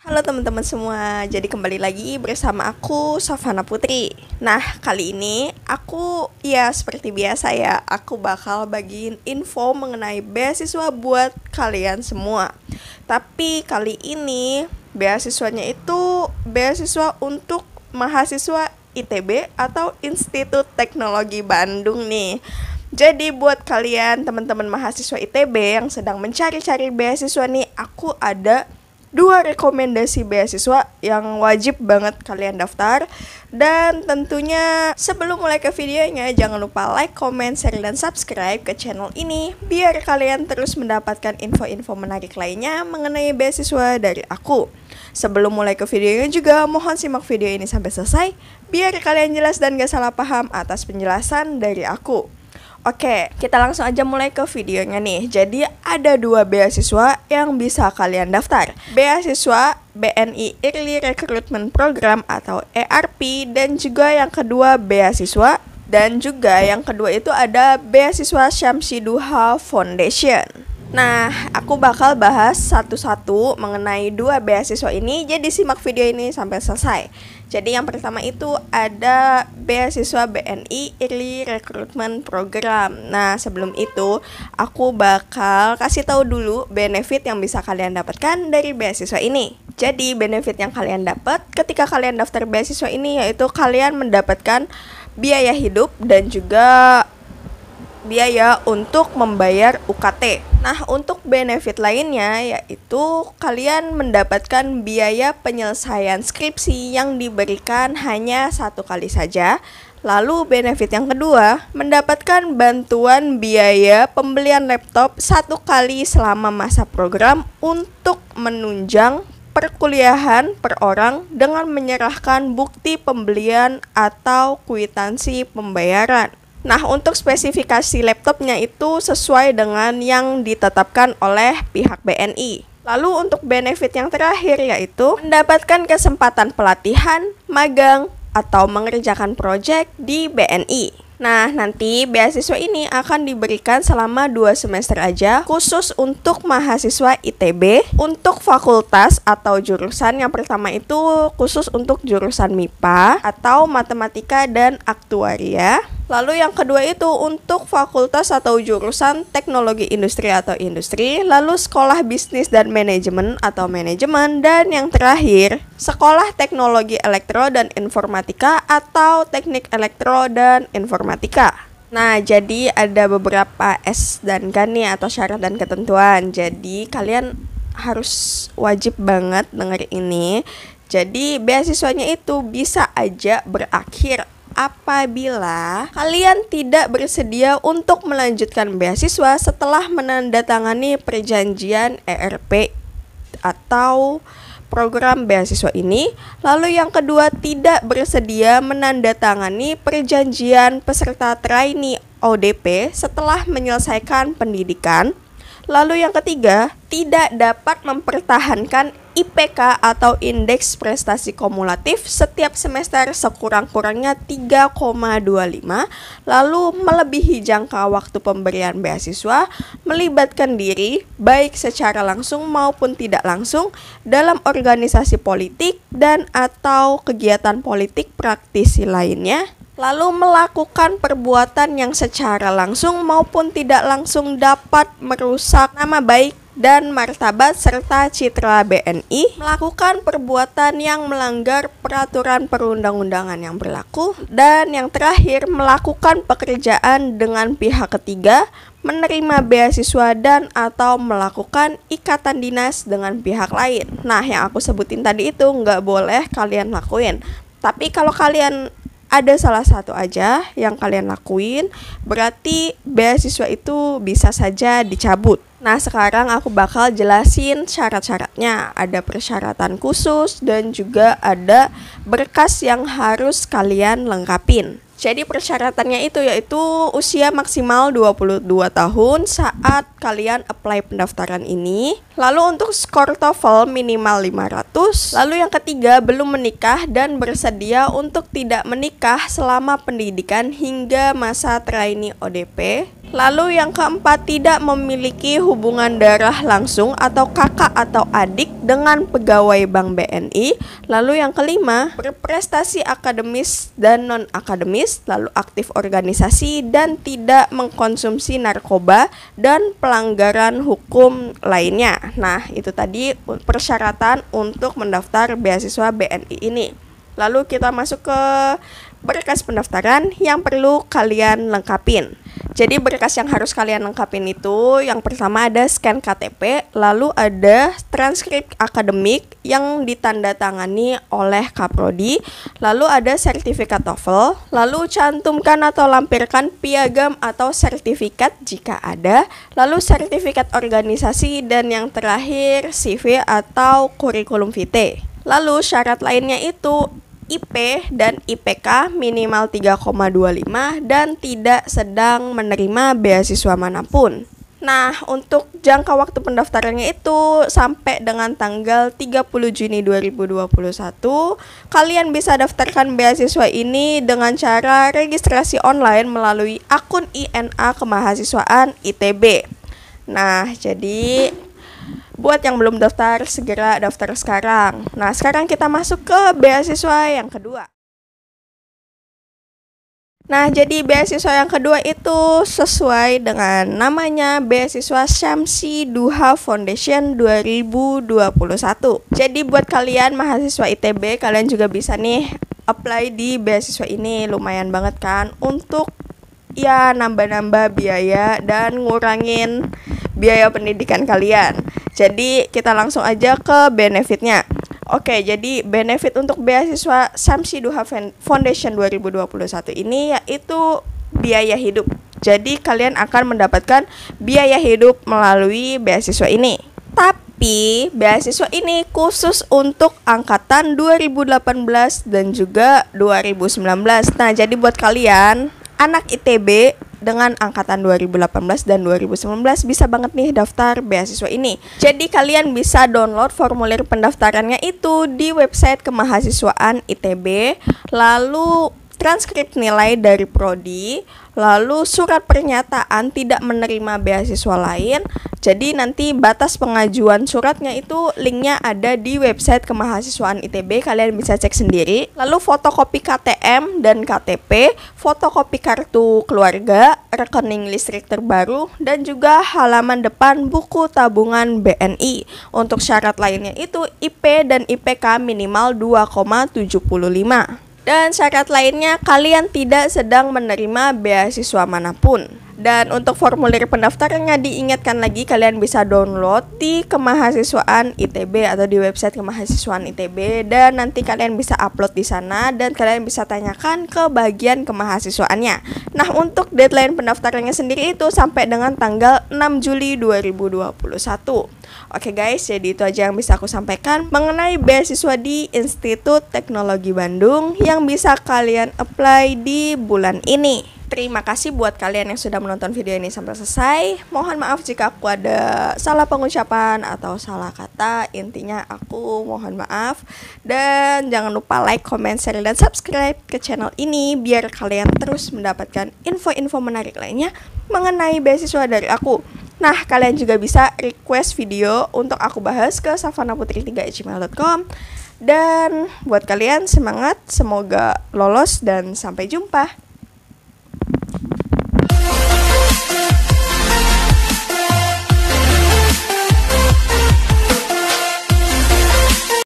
Halo teman-teman semua, jadi kembali lagi bersama aku Savana Putri Nah kali ini aku ya seperti biasa ya Aku bakal bagiin info mengenai beasiswa buat kalian semua Tapi kali ini beasiswanya itu beasiswa untuk mahasiswa ITB atau Institut Teknologi Bandung nih jadi buat kalian teman-teman mahasiswa ITB yang sedang mencari-cari beasiswa nih, aku ada dua rekomendasi beasiswa yang wajib banget kalian daftar dan tentunya sebelum mulai ke videonya jangan lupa like, comment, share, dan subscribe ke channel ini biar kalian terus mendapatkan info-info menarik lainnya mengenai beasiswa dari aku sebelum mulai ke videonya juga mohon simak video ini sampai selesai biar kalian jelas dan gak salah paham atas penjelasan dari aku Oke, kita langsung aja mulai ke videonya nih. Jadi ada dua beasiswa yang bisa kalian daftar. Beasiswa BNI Early Recruitment Program atau ERP dan juga yang kedua beasiswa dan juga yang kedua itu ada beasiswa Syamsiduha Foundation. Nah, aku bakal bahas satu-satu mengenai dua beasiswa ini, jadi simak video ini sampai selesai. Jadi yang pertama itu ada beasiswa BNI Early Recruitment Program. Nah, sebelum itu aku bakal kasih tahu dulu benefit yang bisa kalian dapatkan dari beasiswa ini. Jadi, benefit yang kalian dapat ketika kalian daftar beasiswa ini yaitu kalian mendapatkan biaya hidup dan juga biaya untuk membayar UKT. Nah, untuk benefit lainnya yaitu kalian mendapatkan biaya penyelesaian skripsi yang diberikan hanya satu kali saja. Lalu benefit yang kedua, mendapatkan bantuan biaya pembelian laptop satu kali selama masa program untuk menunjang perkuliahan per orang dengan menyerahkan bukti pembelian atau kuitansi pembayaran. Nah, untuk spesifikasi laptopnya itu sesuai dengan yang ditetapkan oleh pihak BNI. Lalu untuk benefit yang terakhir yaitu mendapatkan kesempatan pelatihan, magang, atau mengerjakan proyek di BNI. Nah, nanti beasiswa ini akan diberikan selama dua semester aja khusus untuk mahasiswa ITB. Untuk fakultas atau jurusan yang pertama itu khusus untuk jurusan MIPA atau Matematika dan Aktuaria. Lalu yang kedua itu untuk fakultas atau jurusan teknologi industri atau industri, lalu sekolah bisnis dan manajemen atau manajemen, dan yang terakhir sekolah teknologi elektro dan informatika atau teknik elektro dan informatika. Nah, jadi ada beberapa S dan k nih atau syarat dan ketentuan. Jadi kalian harus wajib banget denger ini. Jadi beasiswanya itu bisa aja berakhir apabila kalian tidak bersedia untuk melanjutkan beasiswa setelah menandatangani perjanjian ERP atau program beasiswa ini. Lalu yang kedua tidak bersedia menandatangani perjanjian peserta trainee ODP setelah menyelesaikan pendidikan. Lalu yang ketiga, tidak dapat mempertahankan IPK atau Indeks Prestasi Kumulatif setiap semester sekurang-kurangnya 3,25, lalu melebihi jangka waktu pemberian beasiswa, melibatkan diri baik secara langsung maupun tidak langsung dalam organisasi politik dan atau kegiatan politik praktisi lainnya, lalu melakukan perbuatan yang secara langsung maupun tidak langsung dapat merusak nama baik dan martabat serta citra BNI melakukan perbuatan yang melanggar peraturan perundang-undangan yang berlaku dan yang terakhir melakukan pekerjaan dengan pihak ketiga menerima beasiswa dan atau melakukan ikatan dinas dengan pihak lain. Nah, yang aku sebutin tadi itu nggak boleh kalian lakuin. Tapi kalau kalian ada salah satu aja yang kalian lakuin, berarti beasiswa itu bisa saja dicabut. Nah, sekarang aku bakal jelasin syarat-syaratnya. Ada persyaratan khusus dan juga ada berkas yang harus kalian lengkapin. Jadi persyaratannya itu yaitu usia maksimal 22 tahun saat kalian apply pendaftaran ini. Lalu untuk skor TOEFL minimal 500. Lalu yang ketiga belum menikah dan bersedia untuk tidak menikah selama pendidikan hingga masa trainee ODP. Lalu yang keempat tidak memiliki hubungan darah langsung atau kakak atau adik dengan pegawai Bank BNI. Lalu yang kelima, berprestasi akademis dan non-akademis, lalu aktif organisasi dan tidak mengkonsumsi narkoba dan pelanggaran hukum lainnya. Nah, itu tadi persyaratan untuk mendaftar beasiswa BNI ini. Lalu kita masuk ke berkas pendaftaran yang perlu kalian lengkapin. Jadi berkas yang harus kalian lengkapin itu yang pertama ada scan KTP, lalu ada transkrip akademik yang ditandatangani oleh Kaprodi, lalu ada sertifikat TOEFL, lalu cantumkan atau lampirkan piagam atau sertifikat jika ada, lalu sertifikat organisasi dan yang terakhir CV atau kurikulum vitae. Lalu syarat lainnya itu IP dan IPK minimal 3,25 dan tidak sedang menerima beasiswa manapun. Nah, untuk jangka waktu pendaftarannya itu sampai dengan tanggal 30 Juni 2021, kalian bisa daftarkan beasiswa ini dengan cara registrasi online melalui akun INA Kemahasiswaan ITB. Nah, jadi Buat yang belum daftar, segera daftar sekarang. Nah, sekarang kita masuk ke beasiswa yang kedua. Nah, jadi beasiswa yang kedua itu sesuai dengan namanya beasiswa Syamsi Duha Foundation 2021. Jadi buat kalian mahasiswa ITB, kalian juga bisa nih apply di beasiswa ini. Lumayan banget kan untuk ya nambah-nambah biaya dan ngurangin biaya pendidikan kalian. Jadi kita langsung aja ke benefitnya. Oke, jadi benefit untuk beasiswa Samsi Duha Foundation 2021 ini yaitu biaya hidup. Jadi kalian akan mendapatkan biaya hidup melalui beasiswa ini. Tapi beasiswa ini khusus untuk angkatan 2018 dan juga 2019. Nah, jadi buat kalian anak ITB dengan angkatan 2018 dan 2019 bisa banget nih daftar beasiswa ini. Jadi kalian bisa download formulir pendaftarannya itu di website kemahasiswaan ITB lalu transkrip nilai dari prodi, lalu surat pernyataan tidak menerima beasiswa lain. Jadi nanti batas pengajuan suratnya itu linknya ada di website kemahasiswaan ITB, kalian bisa cek sendiri. Lalu fotokopi KTM dan KTP, fotokopi kartu keluarga, rekening listrik terbaru, dan juga halaman depan buku tabungan BNI. Untuk syarat lainnya itu IP dan IPK minimal 2,75. Dan syarat lainnya, kalian tidak sedang menerima beasiswa manapun. Dan untuk formulir pendaftarannya diingatkan lagi kalian bisa download di kemahasiswaan ITB atau di website kemahasiswaan ITB dan nanti kalian bisa upload di sana dan kalian bisa tanyakan ke bagian kemahasiswaannya. Nah, untuk deadline pendaftarannya sendiri itu sampai dengan tanggal 6 Juli 2021. Oke guys, jadi itu aja yang bisa aku sampaikan mengenai beasiswa di Institut Teknologi Bandung yang bisa kalian apply di bulan ini. Terima kasih buat kalian yang sudah menonton video ini sampai selesai. Mohon maaf jika aku ada salah pengucapan atau salah kata. Intinya aku mohon maaf. Dan jangan lupa like, comment, share, dan subscribe ke channel ini biar kalian terus mendapatkan info-info menarik lainnya mengenai beasiswa dari aku. Nah, kalian juga bisa request video untuk aku bahas ke savanaputri3gmail.com Dan buat kalian semangat, semoga lolos dan sampai jumpa.